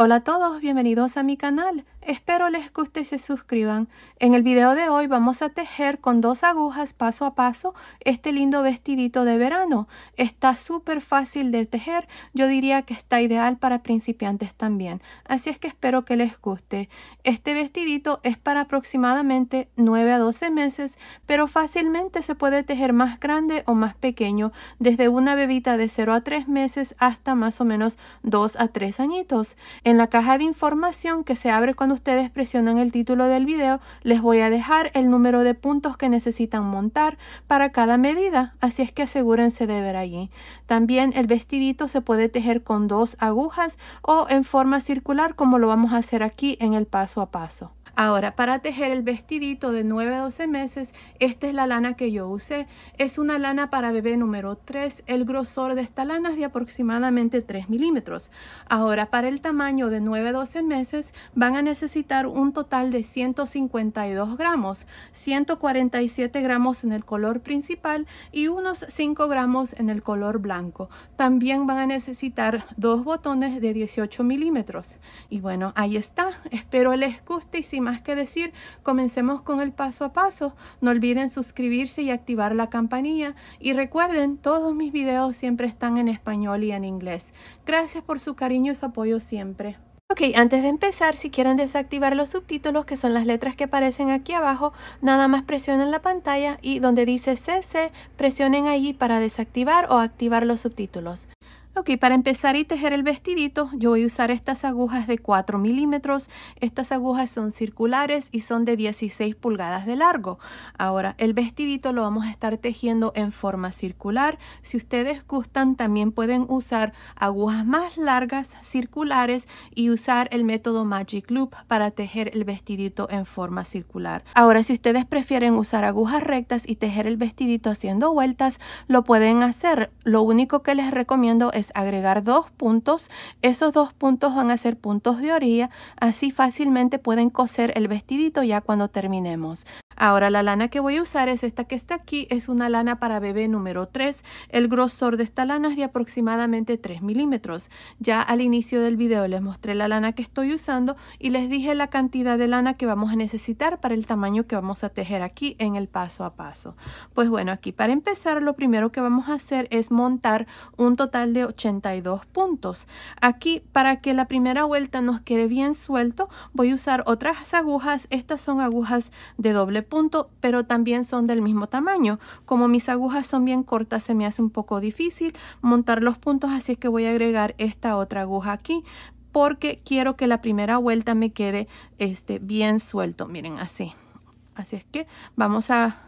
Hola a todos, bienvenidos a mi canal. Espero les guste y se suscriban. En el video de hoy vamos a tejer con dos agujas paso a paso este lindo vestidito de verano. Está súper fácil de tejer, yo diría que está ideal para principiantes también. Así es que espero que les guste. Este vestidito es para aproximadamente 9 a 12 meses, pero fácilmente se puede tejer más grande o más pequeño, desde una bebita de 0 a 3 meses hasta más o menos 2 a 3 añitos. En la caja de información que se abre cuando ustedes presionan el título del video, les voy a dejar el número de puntos que necesitan montar para cada medida, así es que asegúrense de ver allí. También el vestidito se puede tejer con dos agujas o en forma circular como lo vamos a hacer aquí en el paso a paso. Ahora, para tejer el vestidito de 9 a 12 meses, esta es la lana que yo usé. Es una lana para bebé número 3. El grosor de esta lana es de aproximadamente 3 milímetros. Ahora, para el tamaño de 9 a 12 meses, van a necesitar un total de 152 gramos, 147 gramos en el color principal y unos 5 gramos en el color blanco. También van a necesitar dos botones de 18 milímetros. Y bueno, ahí está. Espero les guste y si más que decir, comencemos con el paso a paso. No olviden suscribirse y activar la campanilla. Y recuerden, todos mis videos siempre están en español y en inglés. Gracias por su cariño y su apoyo siempre. Ok, antes de empezar, si quieren desactivar los subtítulos, que son las letras que aparecen aquí abajo, nada más presionen la pantalla y donde dice CC, presionen allí para desactivar o activar los subtítulos. Ok, para empezar y tejer el vestidito, yo voy a usar estas agujas de 4 milímetros. Estas agujas son circulares y son de 16 pulgadas de largo. Ahora, el vestidito lo vamos a estar tejiendo en forma circular. Si ustedes gustan, también pueden usar agujas más largas, circulares, y usar el método Magic Loop para tejer el vestidito en forma circular. Ahora, si ustedes prefieren usar agujas rectas y tejer el vestidito haciendo vueltas, lo pueden hacer. Lo único que les recomiendo es agregar dos puntos. Esos dos puntos van a ser puntos de orilla. Así fácilmente pueden coser el vestidito ya cuando terminemos. Ahora la lana que voy a usar es esta que está aquí, es una lana para bebé número 3. El grosor de esta lana es de aproximadamente 3 milímetros. Ya al inicio del video les mostré la lana que estoy usando y les dije la cantidad de lana que vamos a necesitar para el tamaño que vamos a tejer aquí en el paso a paso. Pues bueno, aquí para empezar lo primero que vamos a hacer es montar un total de 82 puntos. Aquí para que la primera vuelta nos quede bien suelto voy a usar otras agujas. Estas son agujas de doble punto, pero también son del mismo tamaño. Como mis agujas son bien cortas, se me hace un poco difícil montar los puntos, así es que voy a agregar esta otra aguja aquí porque quiero que la primera vuelta me quede este, bien suelto, miren así. Así es que vamos a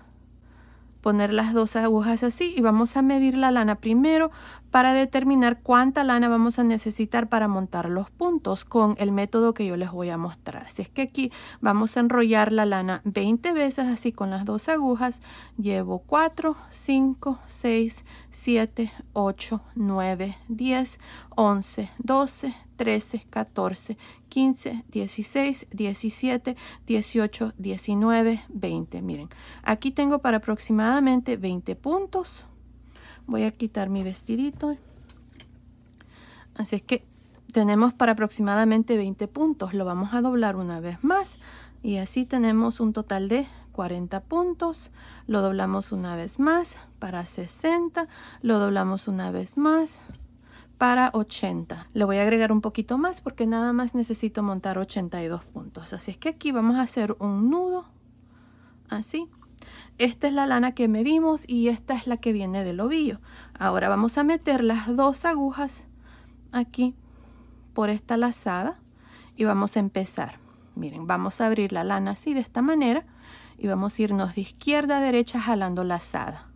poner las dos agujas así y vamos a medir la lana primero para determinar cuánta lana vamos a necesitar para montar los puntos con el método que yo les voy a mostrar. Si es que aquí vamos a enrollar la lana 20 veces así con las dos agujas, llevo 4, 5, 6, 7, 8, 9, 10, 11, 12, 13, 14, 15, 16, 17, 18, 19, 20. Miren, aquí tengo para aproximadamente 20 puntos. Voy a quitar mi vestidito. Así es que tenemos para aproximadamente 20 puntos. Lo vamos a doblar una vez más. Y así tenemos un total de 40 puntos, lo doblamos una vez más para 60, lo doblamos una vez más para 80. Le voy a agregar un poquito más porque nada más necesito montar 82 puntos. Así es que aquí vamos a hacer un nudo, así. Esta es la lana que medimos y esta es la que viene del ovillo. Ahora vamos a meter las dos agujas aquí por esta lazada y vamos a empezar. Miren, vamos a abrir la lana así de esta manera y vamos a irnos de izquierda a derecha jalando lazada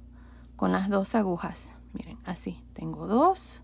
con las dos agujas. Miren, así. Tengo dos,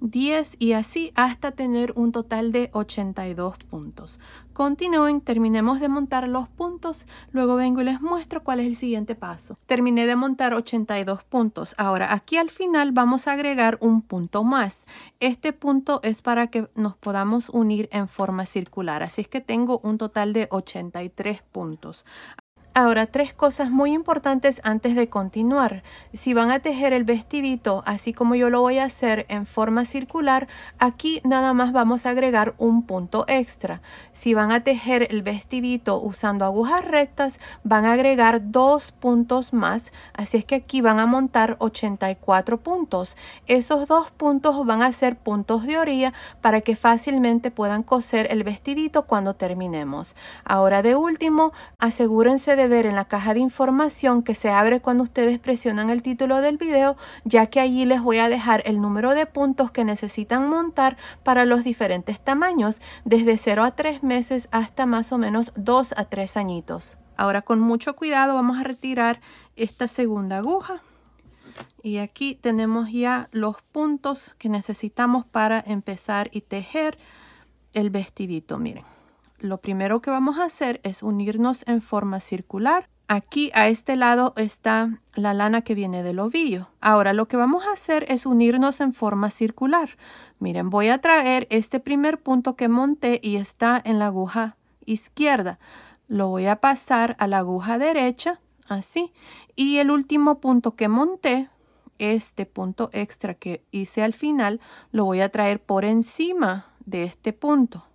10 y así hasta tener un total de 82 puntos. Continúen, terminemos de montar los puntos, luego vengo y les muestro cuál es el siguiente paso. Terminé de montar 82 puntos, ahora aquí al final vamos a agregar un punto más. Este punto es para que nos podamos unir en forma circular, así es que tengo un total de 83 puntos. Ahora, tres cosas muy importantes antes de continuar. Si van a tejer el vestidito, así como yo lo voy a hacer en forma circular, aquí nada más vamos a agregar un punto extra. Si van a tejer el vestidito usando agujas rectas, van a agregar dos puntos más. Así es que aquí van a montar 84 puntos. Esos dos puntos van a ser puntos de orilla para que fácilmente puedan coser el vestidito cuando terminemos. Ahora, de último, asegúrense de ver en la caja de información que se abre cuando ustedes presionan el título del video, ya que allí les voy a dejar el número de puntos que necesitan montar para los diferentes tamaños, desde 0 a 3 meses hasta más o menos 2 a 3 añitos. Ahora con mucho cuidado vamos a retirar esta segunda aguja. Y aquí tenemos ya los puntos que necesitamos para empezar y tejer el vestidito, miren lo primero que vamos a hacer es unirnos en forma circular. Aquí a este lado está la lana que viene del ovillo. Ahora lo que vamos a hacer es unirnos en forma circular. Miren, voy a traer este primer punto que monté y está en la aguja izquierda. Lo voy a pasar a la aguja derecha, así. Y el último punto que monté, este punto extra que hice al final, lo voy a traer por encima de este punto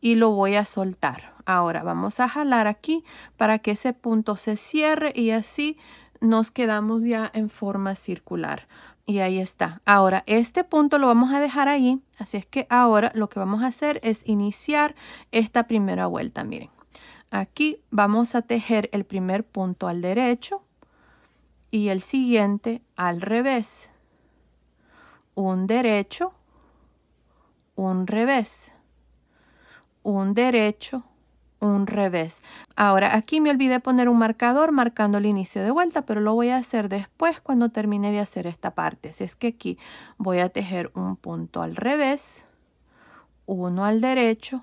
y lo voy a soltar. Ahora vamos a jalar aquí para que ese punto se cierre y así nos quedamos ya en forma circular. Y ahí está. Ahora, este punto lo vamos a dejar ahí. Así es que ahora lo que vamos a hacer es iniciar esta primera vuelta. Miren, aquí vamos a tejer el primer punto al derecho y el siguiente al revés. Un derecho, un revés un derecho, un revés. Ahora aquí me olvidé poner un marcador marcando el inicio de vuelta, pero lo voy a hacer después cuando termine de hacer esta parte. Así es que aquí voy a tejer un punto al revés, uno al derecho,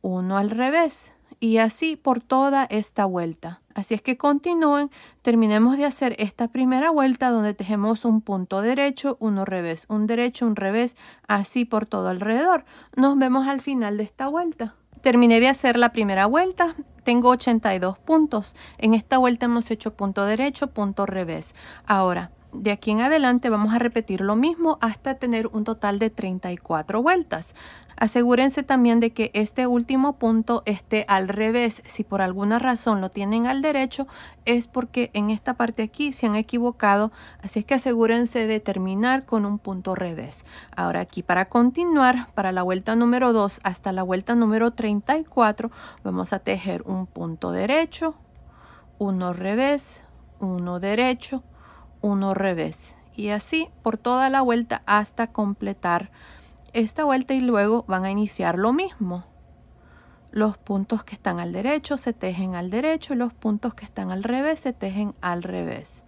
uno al revés y así por toda esta vuelta. Así es que continúen, terminemos de hacer esta primera vuelta donde tejemos un punto derecho, uno revés, un derecho, un revés, así por todo alrededor. Nos vemos al final de esta vuelta. Terminé de hacer la primera vuelta, tengo 82 puntos. En esta vuelta hemos hecho punto derecho, punto revés. Ahora, de aquí en adelante vamos a repetir lo mismo hasta tener un total de 34 vueltas. Asegúrense también de que este último punto esté al revés. Si por alguna razón lo tienen al derecho, es porque en esta parte aquí se han equivocado. Así es que asegúrense de terminar con un punto revés. Ahora aquí para continuar, para la vuelta número 2 hasta la vuelta número 34, vamos a tejer un punto derecho, uno revés, uno derecho, uno revés. Y así por toda la vuelta hasta completar esta vuelta y luego van a iniciar lo mismo. Los puntos que están al derecho se tejen al derecho y los puntos que están al revés se tejen al revés.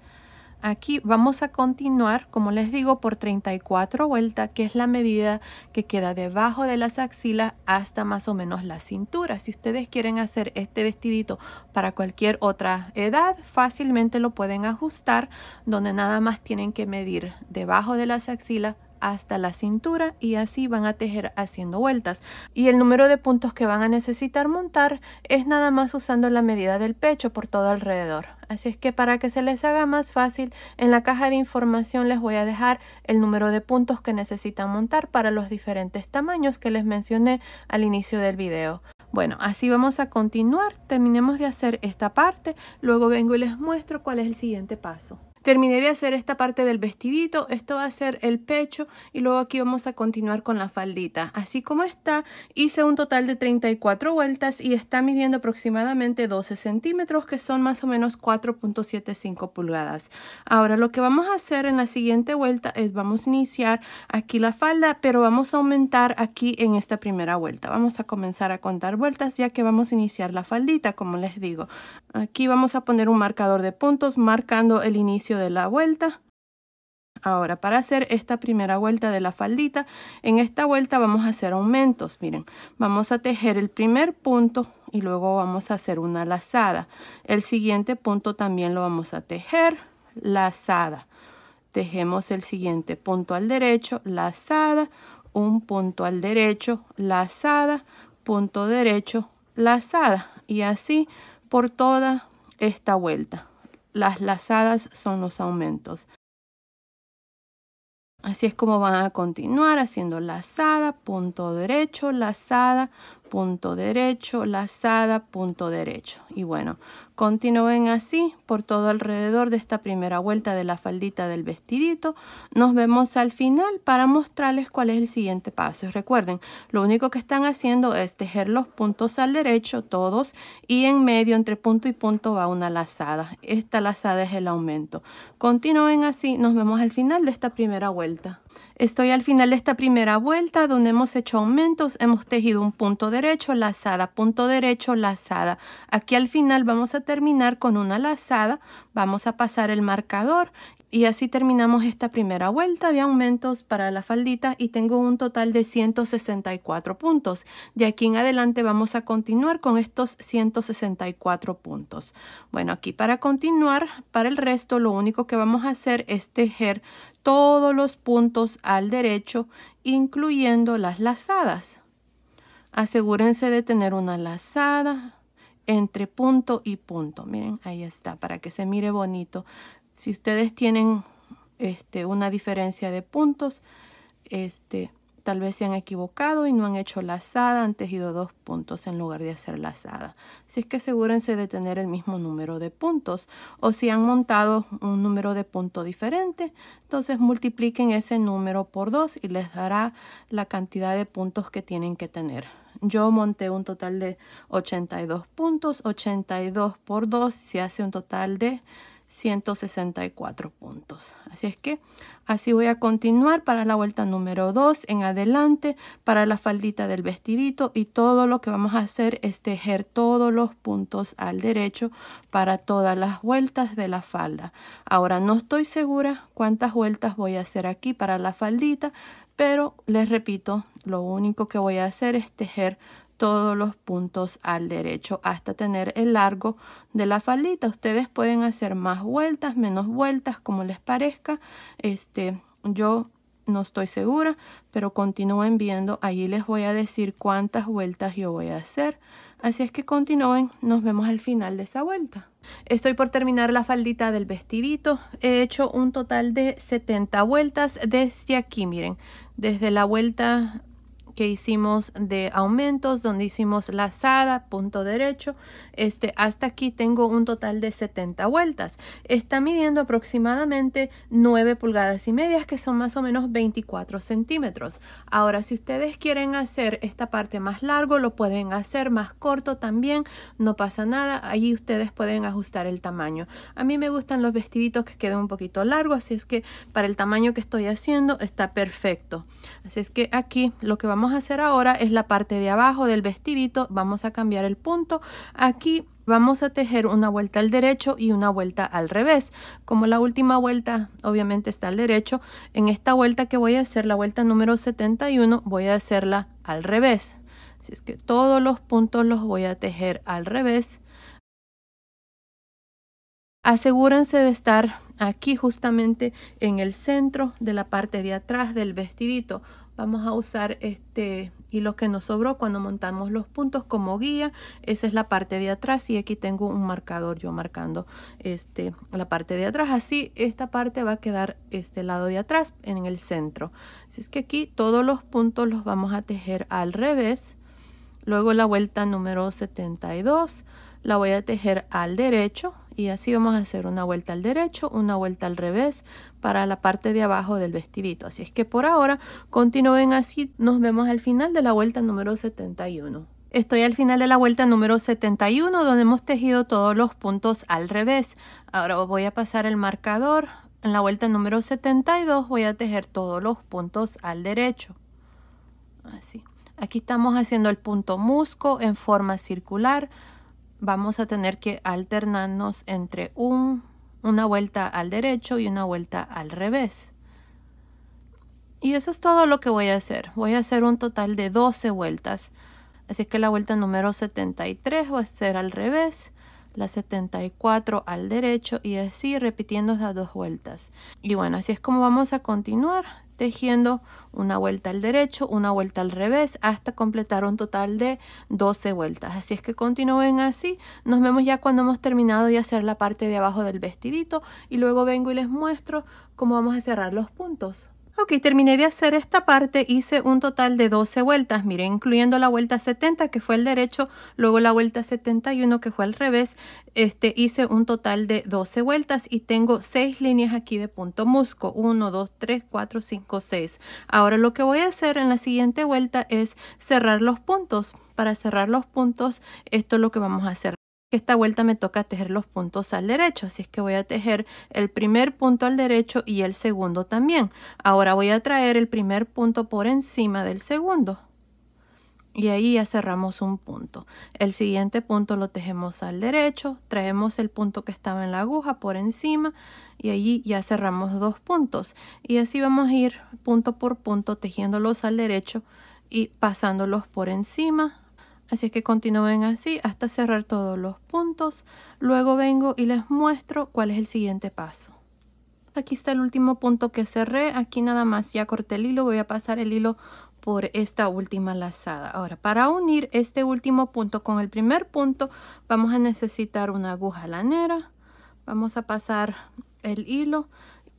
Aquí vamos a continuar, como les digo, por 34 vueltas, que es la medida que queda debajo de las axilas hasta más o menos la cintura. Si ustedes quieren hacer este vestidito para cualquier otra edad, fácilmente lo pueden ajustar, donde nada más tienen que medir debajo de las axilas hasta la cintura y así van a tejer haciendo vueltas. Y el número de puntos que van a necesitar montar es nada más usando la medida del pecho por todo alrededor. Así es que para que se les haga más fácil, en la caja de información les voy a dejar el número de puntos que necesitan montar para los diferentes tamaños que les mencioné al inicio del video. Bueno, así vamos a continuar. Terminemos de hacer esta parte, luego vengo y les muestro cuál es el siguiente paso. Terminé de hacer esta parte del vestidito, esto va a ser el pecho y luego aquí vamos a continuar con la faldita. Así como está, hice un total de 34 vueltas y está midiendo aproximadamente 12 centímetros que son más o menos 4.75 pulgadas. Ahora lo que vamos a hacer en la siguiente vuelta es vamos a iniciar aquí la falda, pero vamos a aumentar aquí en esta primera vuelta. Vamos a comenzar a contar vueltas ya que vamos a iniciar la faldita, como les digo. Aquí vamos a poner un marcador de puntos marcando el inicio de la vuelta. Ahora, para hacer esta primera vuelta de la faldita, en esta vuelta vamos a hacer aumentos. Miren, vamos a tejer el primer punto y luego vamos a hacer una lazada. El siguiente punto también lo vamos a tejer, lazada. Tejemos el siguiente punto al derecho, lazada, un punto al derecho, lazada, punto derecho, lazada. Y así por toda esta vuelta las lazadas son los aumentos. Así es como van a continuar haciendo lazada, punto derecho, lazada, punto derecho, lazada, punto derecho. Y bueno, continúen así por todo alrededor de esta primera vuelta de la faldita del vestidito. Nos vemos al final para mostrarles cuál es el siguiente paso. recuerden, lo único que están haciendo es tejer los puntos al derecho, todos, y en medio, entre punto y punto, va una lazada. Esta lazada es el aumento. Continúen así, nos vemos al final de esta primera vuelta. Estoy al final de esta primera vuelta donde hemos hecho aumentos, hemos tejido un punto derecho, lazada, punto derecho, lazada. Aquí al final vamos a terminar con una lazada, vamos a pasar el marcador y así terminamos esta primera vuelta de aumentos para la faldita y tengo un total de 164 puntos. De aquí en adelante vamos a continuar con estos 164 puntos. Bueno, aquí para continuar, para el resto lo único que vamos a hacer es tejer todos los puntos al derecho, incluyendo las lazadas. Asegúrense de tener una lazada entre punto y punto. Miren, ahí está, para que se mire bonito. Si ustedes tienen este, una diferencia de puntos, este, Tal vez se han equivocado y no han hecho lazada, han tejido dos puntos en lugar de hacer lazada. si es que asegúrense de tener el mismo número de puntos. O si han montado un número de punto diferente, entonces multipliquen ese número por dos y les dará la cantidad de puntos que tienen que tener. Yo monté un total de 82 puntos, 82 por 2 se hace un total de 164 puntos. Así es que así voy a continuar para la vuelta número 2 en adelante, para la faldita del vestidito y todo lo que vamos a hacer es tejer todos los puntos al derecho para todas las vueltas de la falda. Ahora no estoy segura cuántas vueltas voy a hacer aquí para la faldita, pero les repito, lo único que voy a hacer es tejer todos los puntos al derecho hasta tener el largo de la faldita. Ustedes pueden hacer más vueltas, menos vueltas, como les parezca. Este, yo no estoy segura, pero continúen viendo. Ahí les voy a decir cuántas vueltas yo voy a hacer. Así es que continúen, nos vemos al final de esa vuelta. Estoy por terminar la faldita del vestidito. He hecho un total de 70 vueltas desde aquí, miren. Desde la vuelta que hicimos de aumentos, donde hicimos lazada, punto derecho, este, hasta aquí tengo un total de 70 vueltas. Está midiendo aproximadamente 9 pulgadas y medias, que son más o menos 24 centímetros. Ahora, si ustedes quieren hacer esta parte más largo, lo pueden hacer más corto también, no pasa nada. Allí ustedes pueden ajustar el tamaño. A mí me gustan los vestiditos que queden un poquito largos, así es que para el tamaño que estoy haciendo está perfecto. Así es que aquí lo que vamos vamos a hacer ahora es la parte de abajo del vestidito. Vamos a cambiar el punto. Aquí vamos a tejer una vuelta al derecho y una vuelta al revés. Como la última vuelta obviamente está al derecho, en esta vuelta que voy a hacer, la vuelta número 71, voy a hacerla al revés. si es que todos los puntos los voy a tejer al revés. Asegúrense de estar aquí justamente en el centro de la parte de atrás del vestidito vamos a usar este hilo que nos sobró cuando montamos los puntos como guía esa es la parte de atrás y aquí tengo un marcador yo marcando este la parte de atrás así esta parte va a quedar este lado de atrás en el centro así es que aquí todos los puntos los vamos a tejer al revés luego la vuelta número 72 la voy a tejer al derecho y así vamos a hacer una vuelta al derecho una vuelta al revés para la parte de abajo del vestidito así es que por ahora continúen así nos vemos al final de la vuelta número 71 Estoy al final de la vuelta número 71 donde hemos tejido todos los puntos al revés. Ahora voy a pasar el marcador. En la vuelta número 72 voy a tejer todos los puntos al derecho. Así. Aquí estamos haciendo el punto musco en forma circular vamos a tener que alternarnos entre un, una vuelta al derecho y una vuelta al revés. Y eso es todo lo que voy a hacer. Voy a hacer un total de 12 vueltas. Así que la vuelta número 73 va a ser al revés, la 74 al derecho y así repitiendo esas dos vueltas. Y bueno, así es como vamos a continuar tejiendo una vuelta al derecho, una vuelta al revés, hasta completar un total de 12 vueltas. Así es que continúen así. Nos vemos ya cuando hemos terminado de hacer la parte de abajo del vestidito y luego vengo y les muestro cómo vamos a cerrar los puntos. Ok, terminé de hacer esta parte, hice un total de 12 vueltas, mire incluyendo la vuelta 70 que fue el derecho, luego la vuelta 71 que fue al revés, este, hice un total de 12 vueltas y tengo 6 líneas aquí de punto musco, 1, 2, 3, 4, 5, 6. Ahora lo que voy a hacer en la siguiente vuelta es cerrar los puntos. Para cerrar los puntos, esto es lo que vamos a hacer que esta vuelta me toca tejer los puntos al derecho, así es que voy a tejer el primer punto al derecho y el segundo también. Ahora voy a traer el primer punto por encima del segundo y ahí ya cerramos un punto. El siguiente punto lo tejemos al derecho, traemos el punto que estaba en la aguja por encima y allí ya cerramos dos puntos. Y así vamos a ir punto por punto tejiéndolos al derecho y pasándolos por encima Así es que continúen así hasta cerrar todos los puntos. Luego vengo y les muestro cuál es el siguiente paso. Aquí está el último punto que cerré. Aquí nada más ya corté el hilo. Voy a pasar el hilo por esta última lazada. Ahora, para unir este último punto con el primer punto, vamos a necesitar una aguja lanera. Vamos a pasar el hilo.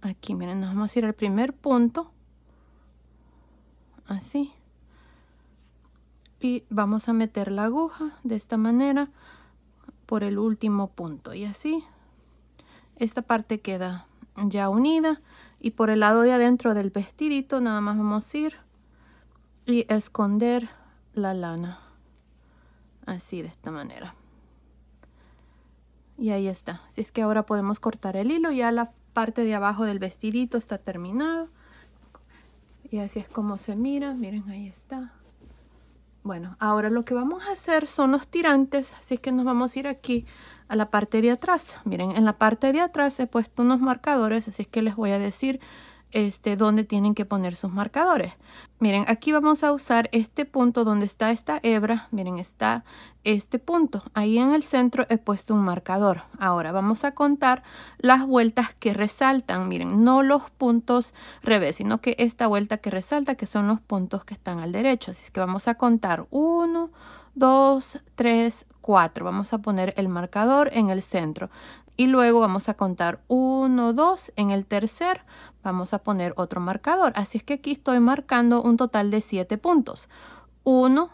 Aquí, miren, nos vamos a ir al primer punto. Así y vamos a meter la aguja de esta manera por el último punto y así esta parte queda ya unida y por el lado de adentro del vestidito nada más vamos a ir y esconder la lana así de esta manera y ahí está si es que ahora podemos cortar el hilo ya la parte de abajo del vestidito está terminado y así es como se mira miren ahí está bueno, ahora lo que vamos a hacer son los tirantes, así que nos vamos a ir aquí a la parte de atrás. Miren, en la parte de atrás he puesto unos marcadores, así es que les voy a decir este, tienen que poner sus marcadores. Miren, aquí vamos a usar este punto donde está esta hebra. Miren, está este punto. Ahí en el centro he puesto un marcador. Ahora vamos a contar las vueltas que resaltan. Miren, no los puntos revés, sino que esta vuelta que resalta, que son los puntos que están al derecho. Así es que vamos a contar 1, 2, 3, 4. Vamos a poner el marcador en el centro y luego vamos a contar 1, 2, en el tercer vamos a poner otro marcador. Así es que aquí estoy marcando un total de 7 puntos. 1,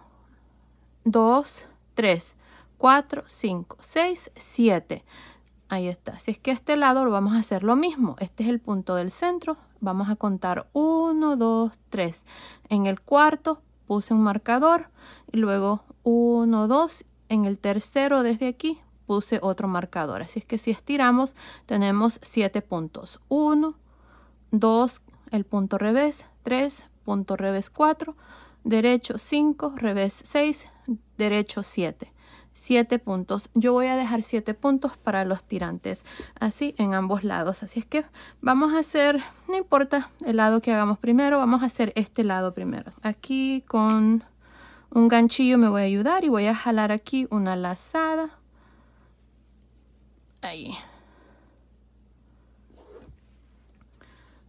2, 3, 4, 5, 6, 7. Ahí está. Así es que a este lado lo vamos a hacer lo mismo. Este es el punto del centro. Vamos a contar 1, 2, 3. En el cuarto puse un marcador y luego 1, 2. En el tercero desde aquí puse otro marcador. Así es que si estiramos, tenemos 7 puntos. 1, 2, el punto revés, 3, punto revés 4, derecho 5, revés 6, derecho 7. 7 puntos. Yo voy a dejar 7 puntos para los tirantes, así en ambos lados. Así es que vamos a hacer, no importa el lado que hagamos primero, vamos a hacer este lado primero. Aquí con un ganchillo me voy a ayudar y voy a jalar aquí una lazada Ahí.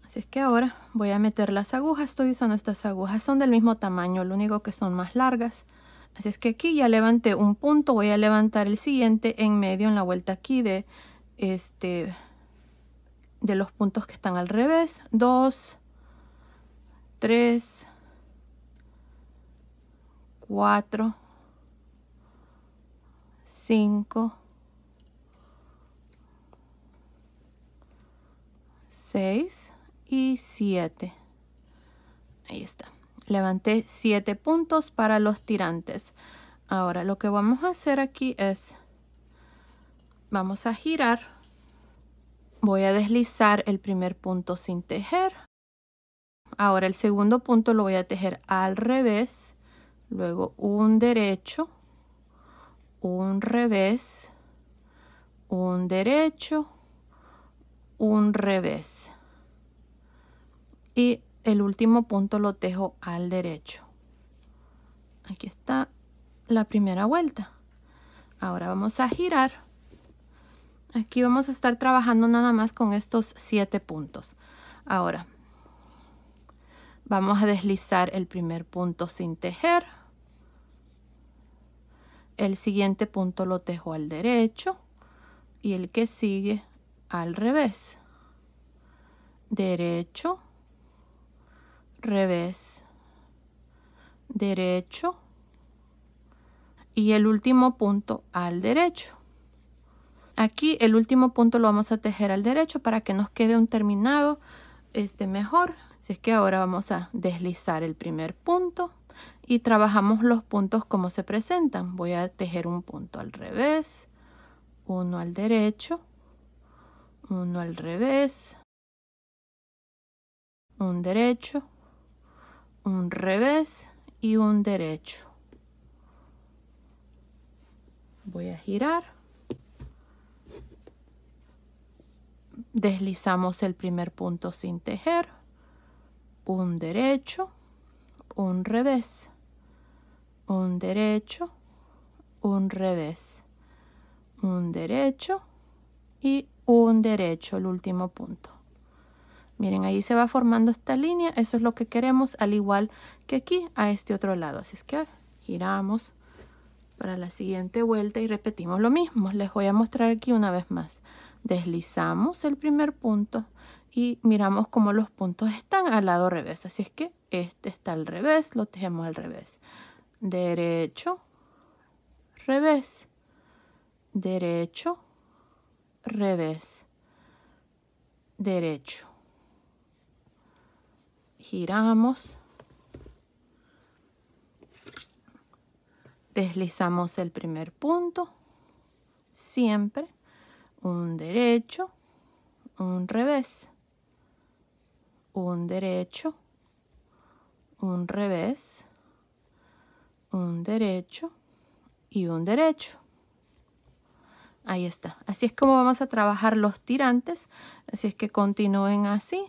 Así es que ahora voy a meter las agujas. Estoy usando estas agujas. Son del mismo tamaño, lo único que son más largas. Así es que aquí ya levanté un punto. Voy a levantar el siguiente en medio en la vuelta aquí de este de los puntos que están al revés. 2, 3, 4, 5, 6 y 7. Ahí está. Levanté 7 puntos para los tirantes. Ahora lo que vamos a hacer aquí es, vamos a girar. Voy a deslizar el primer punto sin tejer. Ahora el segundo punto lo voy a tejer al revés. Luego un derecho, un revés, un derecho, un revés. Y el último punto lo tejo al derecho. Aquí está la primera vuelta. Ahora vamos a girar. Aquí vamos a estar trabajando nada más con estos siete puntos. Ahora, vamos a deslizar el primer punto sin tejer. El siguiente punto lo tejo al derecho. Y el que sigue al revés. Derecho, revés, derecho. Y el último punto al derecho. Aquí el último punto lo vamos a tejer al derecho para que nos quede un terminado este mejor. Así es que ahora vamos a deslizar el primer punto y trabajamos los puntos como se presentan. Voy a tejer un punto al revés, uno al derecho, uno al revés, un derecho, un revés y un derecho. Voy a girar. Deslizamos el primer punto sin tejer, un derecho, un revés, un derecho, un revés, un derecho y un derecho, el último punto. Miren, ahí se va formando esta línea, eso es lo que queremos, al igual que aquí a este otro lado. Así es que giramos para la siguiente vuelta y repetimos lo mismo. Les voy a mostrar aquí una vez más. Deslizamos el primer punto y miramos cómo los puntos están al lado revés. Así es que este está al revés, lo tejemos al revés. Derecho, revés, derecho, revés, derecho. Giramos. Deslizamos el primer punto. Siempre un derecho, un revés, un derecho, un revés, un derecho y un derecho. Ahí está. Así es como vamos a trabajar los tirantes. Así es que continúen así.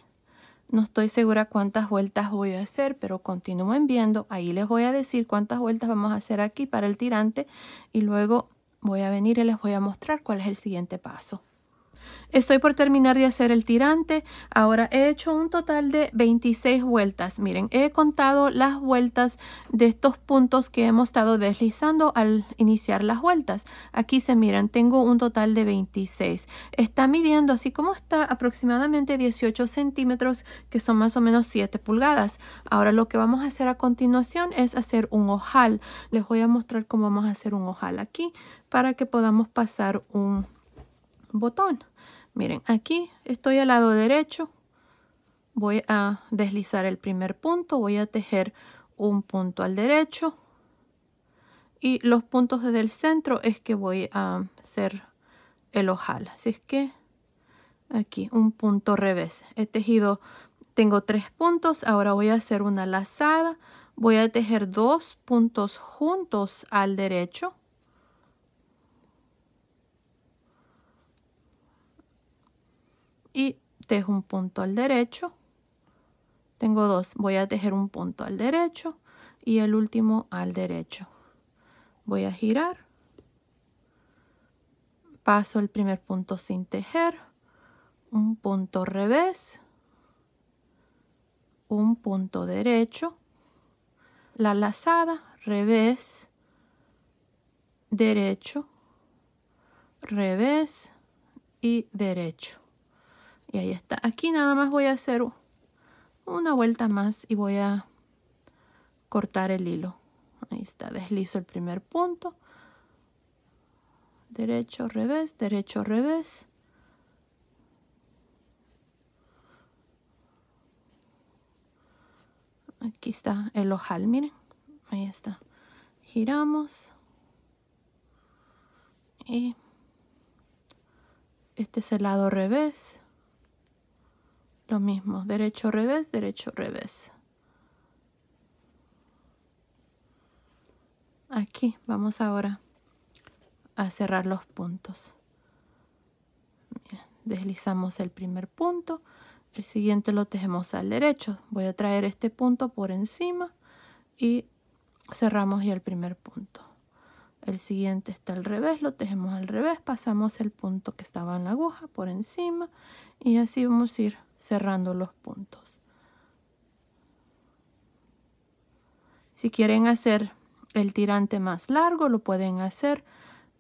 No estoy segura cuántas vueltas voy a hacer, pero continúen viendo. Ahí les voy a decir cuántas vueltas vamos a hacer aquí para el tirante y luego voy a venir y les voy a mostrar cuál es el siguiente paso. Estoy por terminar de hacer el tirante. Ahora he hecho un total de 26 vueltas. Miren, he contado las vueltas de estos puntos que hemos estado deslizando al iniciar las vueltas. Aquí se miran, tengo un total de 26. Está midiendo así como está aproximadamente 18 centímetros, que son más o menos 7 pulgadas. Ahora lo que vamos a hacer a continuación es hacer un ojal. Les voy a mostrar cómo vamos a hacer un ojal aquí para que podamos pasar un botón. Miren, aquí estoy al lado derecho. Voy a deslizar el primer punto, voy a tejer un punto al derecho y los puntos desde el centro es que voy a hacer el ojal. Así es que aquí un punto revés. He tejido, tengo tres puntos, ahora voy a hacer una lazada. Voy a tejer dos puntos juntos al derecho y tejo un punto al derecho tengo dos voy a tejer un punto al derecho y el último al derecho voy a girar paso el primer punto sin tejer un punto revés un punto derecho la lazada revés derecho revés y derecho y ahí está. Aquí nada más voy a hacer una vuelta más y voy a cortar el hilo. Ahí está, deslizo el primer punto. Derecho, revés, derecho, revés. Aquí está el ojal, miren. Ahí está. Giramos. Y este es el lado revés. Lo mismo, derecho, revés, derecho, revés. Aquí vamos ahora a cerrar los puntos. deslizamos el primer punto. El siguiente lo tejemos al derecho. Voy a traer este punto por encima y cerramos ya el primer punto. El siguiente está al revés, lo tejemos al revés, pasamos el punto que estaba en la aguja por encima y así vamos a ir cerrando los puntos. Si quieren hacer el tirante más largo, lo pueden hacer.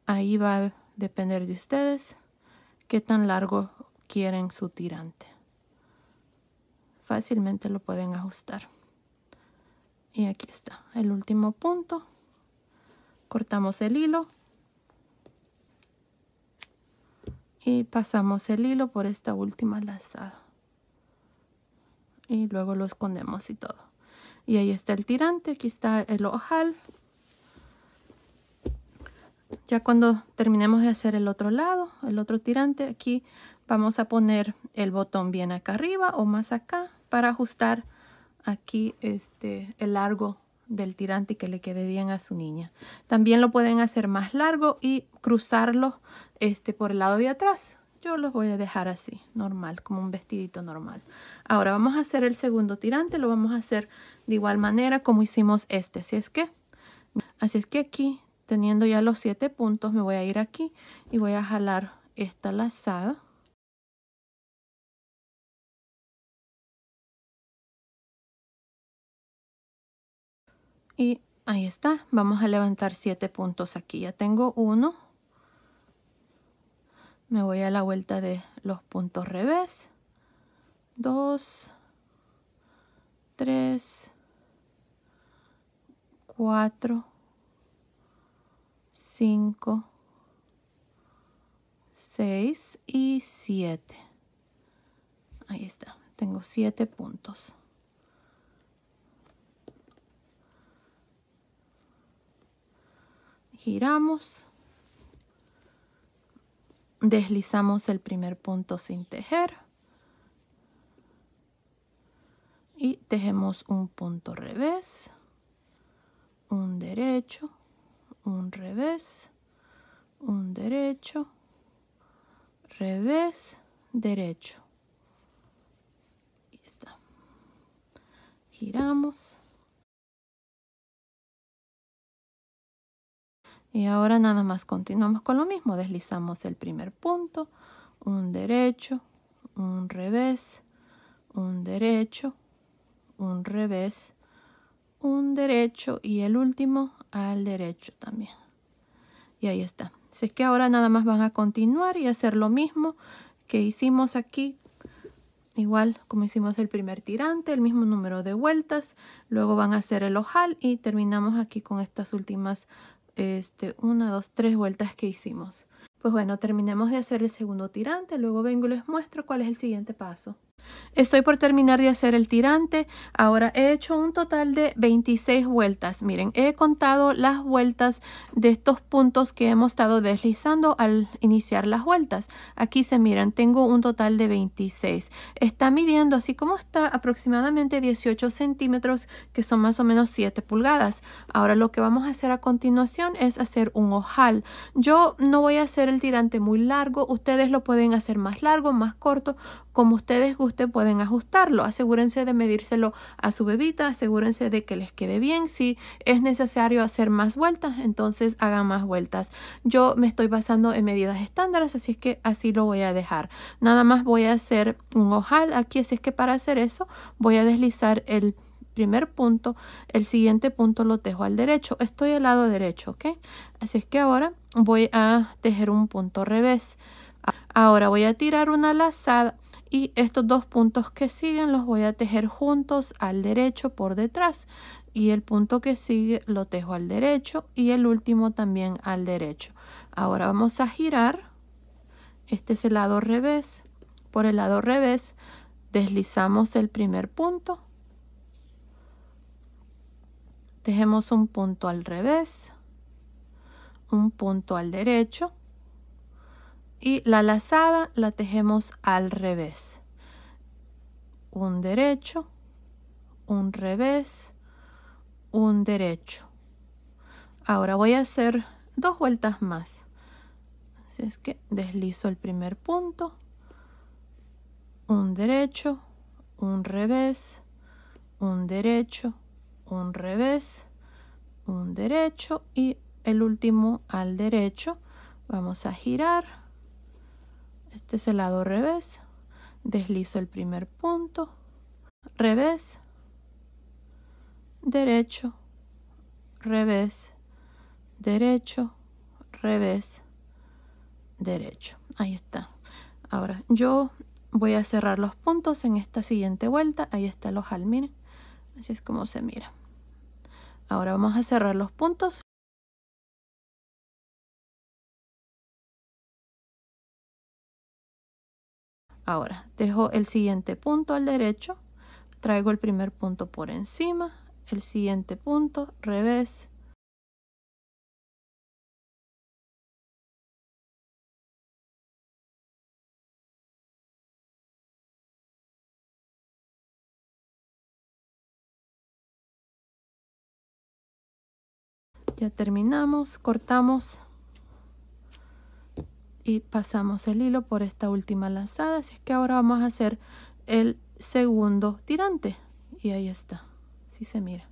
Ahí va a depender de ustedes qué tan largo quieren su tirante. Fácilmente lo pueden ajustar. Y aquí está, el último punto. Cortamos el hilo. Y pasamos el hilo por esta última lazada y luego lo escondemos y todo. Y ahí está el tirante, aquí está el ojal. Ya cuando terminemos de hacer el otro lado, el otro tirante, aquí vamos a poner el botón bien acá arriba o más acá para ajustar aquí este, el largo del tirante y que le quede bien a su niña. También lo pueden hacer más largo y cruzarlo este, por el lado de atrás yo los voy a dejar así, normal, como un vestidito normal. Ahora vamos a hacer el segundo tirante, lo vamos a hacer de igual manera como hicimos este, así es que, así es que aquí, teniendo ya los siete puntos, me voy a ir aquí y voy a jalar esta lazada. Y ahí está, vamos a levantar siete puntos aquí, ya tengo uno, me voy a la vuelta de los puntos revés 2 3 4 5 6 y 7 ahí está tengo 7 puntos giramos deslizamos el primer punto sin tejer y tejemos un punto revés un derecho un revés un derecho revés derecho y está giramos Y ahora nada más continuamos con lo mismo. Deslizamos el primer punto, un derecho, un revés, un derecho, un revés, un derecho y el último al derecho también. Y ahí está. Así es que ahora nada más van a continuar y hacer lo mismo que hicimos aquí. Igual como hicimos el primer tirante, el mismo número de vueltas. Luego van a hacer el ojal y terminamos aquí con estas últimas este, una, dos, tres vueltas que hicimos. Pues bueno, terminemos de hacer el segundo tirante, luego vengo y les muestro cuál es el siguiente paso. Estoy por terminar de hacer el tirante. Ahora he hecho un total de 26 vueltas. Miren, he contado las vueltas de estos puntos que hemos estado deslizando al iniciar las vueltas. Aquí se miran, tengo un total de 26. Está midiendo así como está aproximadamente 18 centímetros, que son más o menos 7 pulgadas. Ahora lo que vamos a hacer a continuación es hacer un ojal. Yo no voy a hacer el tirante muy largo. Ustedes lo pueden hacer más largo, más corto, como ustedes gusten ustedes pueden ajustarlo. Asegúrense de medírselo a su bebita, asegúrense de que les quede bien. Si es necesario hacer más vueltas, entonces haga más vueltas. Yo me estoy basando en medidas estándares, así es que así lo voy a dejar. Nada más voy a hacer un ojal aquí, así es que para hacer eso voy a deslizar el primer punto, el siguiente punto lo tejo al derecho. Estoy al lado derecho, ¿ok? Así es que ahora voy a tejer un punto revés. Ahora voy a tirar una lazada y estos dos puntos que siguen los voy a tejer juntos al derecho por detrás y el punto que sigue lo tejo al derecho y el último también al derecho ahora vamos a girar este es el lado revés por el lado revés deslizamos el primer punto tejemos un punto al revés un punto al derecho y la lazada la tejemos al revés un derecho un revés un derecho ahora voy a hacer dos vueltas más así es que deslizo el primer punto un derecho un revés un derecho un revés un derecho y el último al derecho vamos a girar este es el lado revés deslizo el primer punto revés derecho revés derecho revés derecho ahí está ahora yo voy a cerrar los puntos en esta siguiente vuelta ahí está el ojal miren así es como se mira ahora vamos a cerrar los puntos Ahora, dejo el siguiente punto al derecho, traigo el primer punto por encima, el siguiente punto, revés. Ya terminamos, cortamos y pasamos el hilo por esta última lazada así es que ahora vamos a hacer el segundo tirante y ahí está si se mira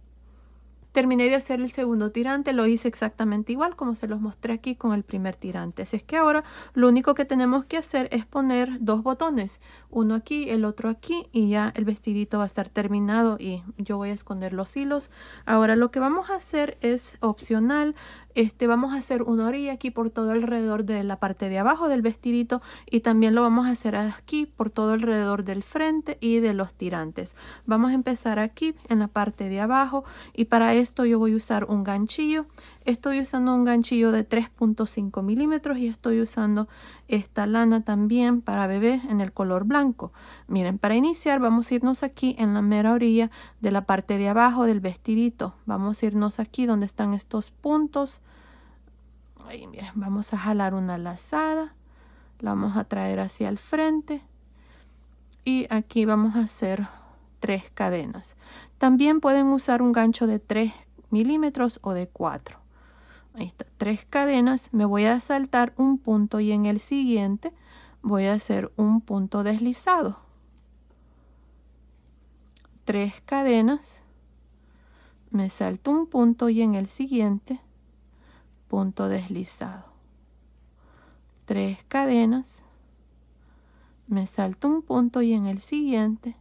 Terminé de hacer el segundo tirante, lo hice exactamente igual como se los mostré aquí con el primer tirante. Así es que ahora lo único que tenemos que hacer es poner dos botones, uno aquí, el otro aquí y ya el vestidito va a estar terminado y yo voy a esconder los hilos. Ahora lo que vamos a hacer es opcional, este, vamos a hacer una orilla aquí por todo alrededor de la parte de abajo del vestidito y también lo vamos a hacer aquí por todo alrededor del frente y de los tirantes. Vamos a empezar aquí en la parte de abajo y para esto yo voy a usar un ganchillo. Estoy usando un ganchillo de 3.5 milímetros y estoy usando esta lana también para bebé en el color blanco. Miren, para iniciar vamos a irnos aquí en la mera orilla de la parte de abajo del vestidito. Vamos a irnos aquí donde están estos puntos. Ahí, miren, vamos a jalar una lazada. La vamos a traer hacia el frente. Y aquí vamos a hacer tres cadenas. También pueden usar un gancho de 3 milímetros o de 4. Ahí está, tres cadenas. Me voy a saltar un punto y en el siguiente voy a hacer un punto deslizado. Tres cadenas. Me salto un punto y en el siguiente punto deslizado. Tres cadenas. Me salto un punto y en el siguiente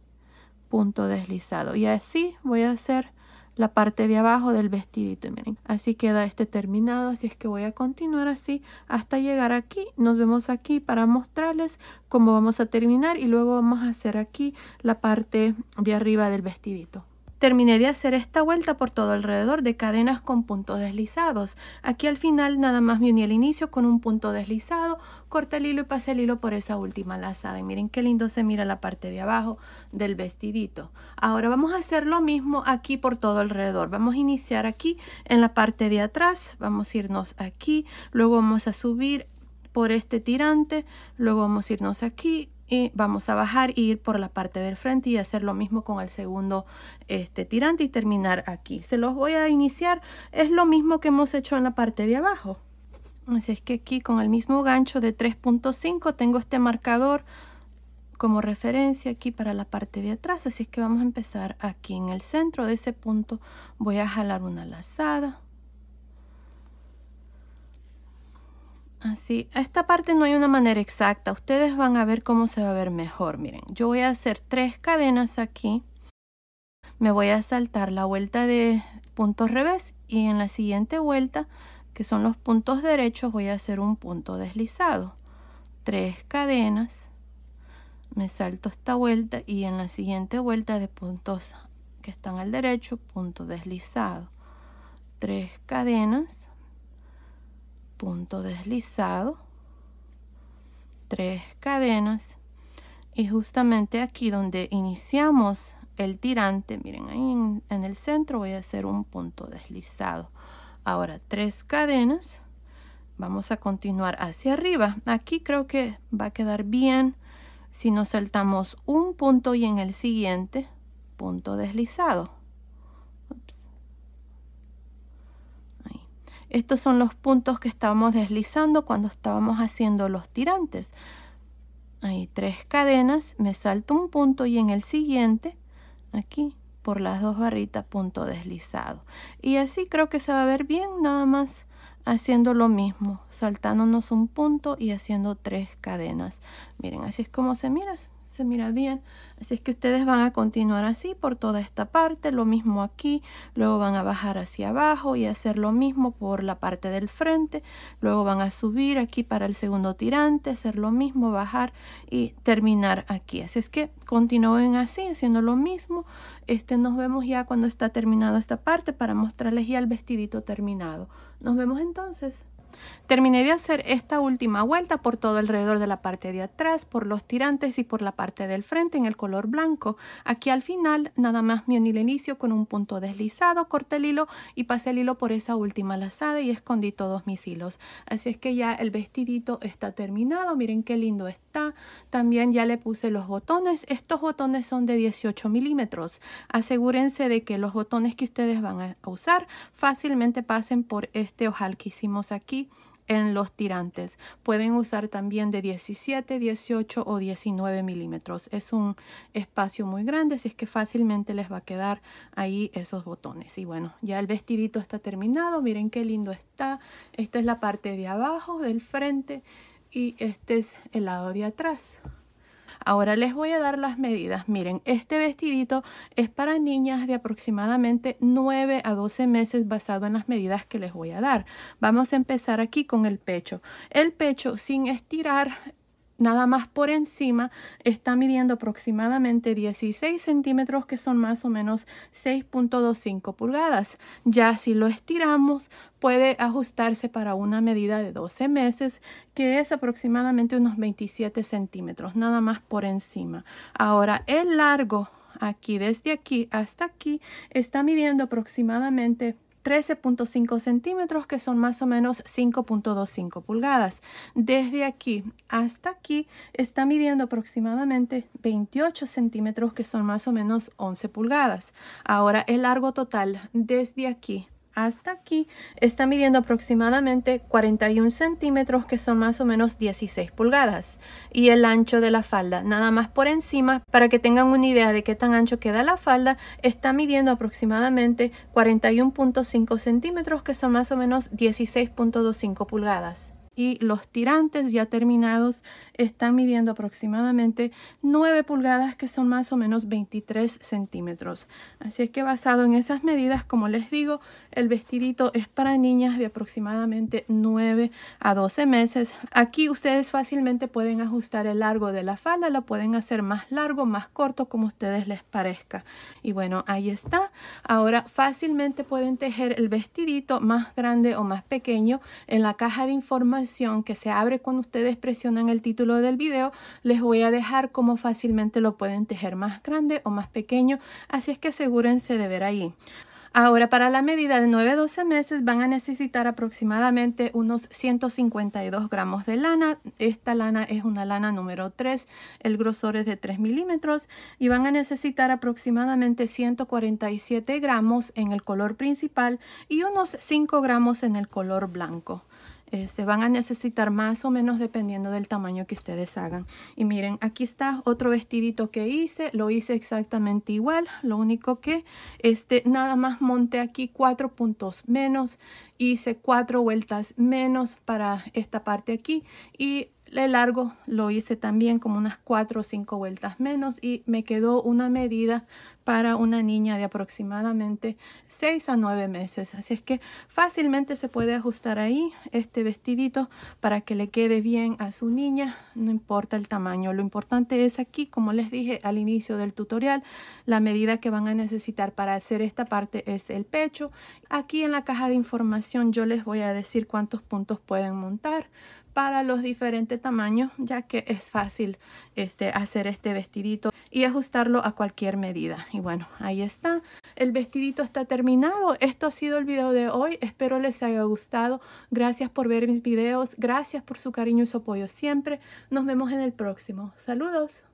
punto deslizado y así voy a hacer la parte de abajo del vestidito miren así queda este terminado así es que voy a continuar así hasta llegar aquí nos vemos aquí para mostrarles cómo vamos a terminar y luego vamos a hacer aquí la parte de arriba del vestidito Terminé de hacer esta vuelta por todo alrededor de cadenas con puntos deslizados. Aquí al final nada más me uní al inicio con un punto deslizado, corta el hilo y pasé el hilo por esa última lazada. Y miren qué lindo se mira la parte de abajo del vestidito. Ahora vamos a hacer lo mismo aquí por todo alrededor. Vamos a iniciar aquí en la parte de atrás, vamos a irnos aquí, luego vamos a subir por este tirante, luego vamos a irnos aquí, y vamos a bajar e ir por la parte del frente y hacer lo mismo con el segundo este, tirante y terminar aquí. Se los voy a iniciar, es lo mismo que hemos hecho en la parte de abajo. Así es que aquí con el mismo gancho de 3.5 tengo este marcador como referencia aquí para la parte de atrás. Así es que vamos a empezar aquí en el centro de ese punto. Voy a jalar una lazada. Así, ah, a esta parte no hay una manera exacta. Ustedes van a ver cómo se va a ver mejor. Miren, yo voy a hacer tres cadenas aquí. Me voy a saltar la vuelta de puntos revés y en la siguiente vuelta, que son los puntos derechos, voy a hacer un punto deslizado. Tres cadenas. Me salto esta vuelta y en la siguiente vuelta de puntos que están al derecho, punto deslizado. Tres cadenas punto deslizado, tres cadenas y justamente aquí donde iniciamos el tirante, miren ahí en, el centro voy a hacer un punto deslizado. Ahora tres cadenas, vamos a continuar hacia arriba. Aquí creo que va a quedar bien si nos saltamos un punto y en el siguiente punto deslizado. Estos son los puntos que estábamos deslizando cuando estábamos haciendo los tirantes. Hay tres cadenas, me salto un punto y en el siguiente, aquí, por las dos barritas, punto deslizado. Y así creo que se va a ver bien, nada más haciendo lo mismo, saltándonos un punto y haciendo tres cadenas. Miren, así es como se mira, mira bien. Así es que ustedes van a continuar así por toda esta parte, lo mismo aquí, luego van a bajar hacia abajo y hacer lo mismo por la parte del frente, luego van a subir aquí para el segundo tirante, hacer lo mismo, bajar y terminar aquí. Así es que continúen así, haciendo lo mismo. Este, nos vemos ya cuando está terminado esta parte para mostrarles ya el vestidito terminado. Nos vemos entonces. Terminé de hacer esta última vuelta por todo alrededor de la parte de atrás, por los tirantes y por la parte del frente en el color blanco. Aquí al final nada más me uní el inicio con un punto deslizado, corté el hilo y pasé el hilo por esa última lazada y escondí todos mis hilos. Así es que ya el vestidito está terminado, miren qué lindo está. También ya le puse los botones, estos botones son de 18 milímetros. Asegúrense de que los botones que ustedes van a usar fácilmente pasen por este ojal que hicimos aquí en los tirantes. Pueden usar también de 17, 18 o 19 milímetros. Es un espacio muy grande, así es que fácilmente les va a quedar ahí esos botones. Y bueno, ya el vestidito está terminado. Miren qué lindo está. Esta es la parte de abajo del frente y este es el lado de atrás. Ahora les voy a dar las medidas. Miren, este vestidito es para niñas de aproximadamente 9 a 12 meses basado en las medidas que les voy a dar. Vamos a empezar aquí con el pecho. El pecho sin estirar nada más por encima, está midiendo aproximadamente 16 centímetros, que son más o menos 6.25 pulgadas. Ya si lo estiramos, puede ajustarse para una medida de 12 meses, que es aproximadamente unos 27 centímetros, nada más por encima. Ahora, el largo aquí, desde aquí hasta aquí, está midiendo aproximadamente 13.5 centímetros, que son más o menos 5.25 pulgadas. Desde aquí hasta aquí está midiendo aproximadamente 28 centímetros, que son más o menos 11 pulgadas. Ahora el largo total desde aquí hasta aquí está midiendo aproximadamente 41 centímetros que son más o menos 16 pulgadas y el ancho de la falda nada más por encima para que tengan una idea de qué tan ancho queda la falda está midiendo aproximadamente 41.5 centímetros que son más o menos 16.25 pulgadas y los tirantes ya terminados están midiendo aproximadamente 9 pulgadas que son más o menos 23 centímetros. Así es que basado en esas medidas, como les digo, el vestidito es para niñas de aproximadamente 9 a 12 meses. Aquí ustedes fácilmente pueden ajustar el largo de la falda, la pueden hacer más largo, más corto, como ustedes les parezca. Y bueno, ahí está. Ahora fácilmente pueden tejer el vestidito más grande o más pequeño en la caja de información que se abre cuando ustedes presionan el título del video, les voy a dejar cómo fácilmente lo pueden tejer más grande o más pequeño, así es que asegúrense de ver ahí. Ahora, para la medida de 9 12 meses van a necesitar aproximadamente unos 152 gramos de lana. Esta lana es una lana número 3, el grosor es de 3 milímetros y van a necesitar aproximadamente 147 gramos en el color principal y unos 5 gramos en el color blanco se este, van a necesitar más o menos dependiendo del tamaño que ustedes hagan. Y miren, aquí está otro vestidito que hice. Lo hice exactamente igual. Lo único que este, nada más monté aquí cuatro puntos menos. Hice cuatro vueltas menos para esta parte aquí. Y le largo lo hice también como unas 4 o 5 vueltas menos y me quedó una medida para una niña de aproximadamente 6 a 9 meses. Así es que fácilmente se puede ajustar ahí este vestidito para que le quede bien a su niña, no importa el tamaño. Lo importante es aquí, como les dije al inicio del tutorial, la medida que van a necesitar para hacer esta parte es el pecho. Aquí en la caja de información yo les voy a decir cuántos puntos pueden montar para los diferentes tamaños ya que es fácil este, hacer este vestidito y ajustarlo a cualquier medida y bueno ahí está el vestidito está terminado esto ha sido el video de hoy espero les haya gustado gracias por ver mis videos gracias por su cariño y su apoyo siempre nos vemos en el próximo saludos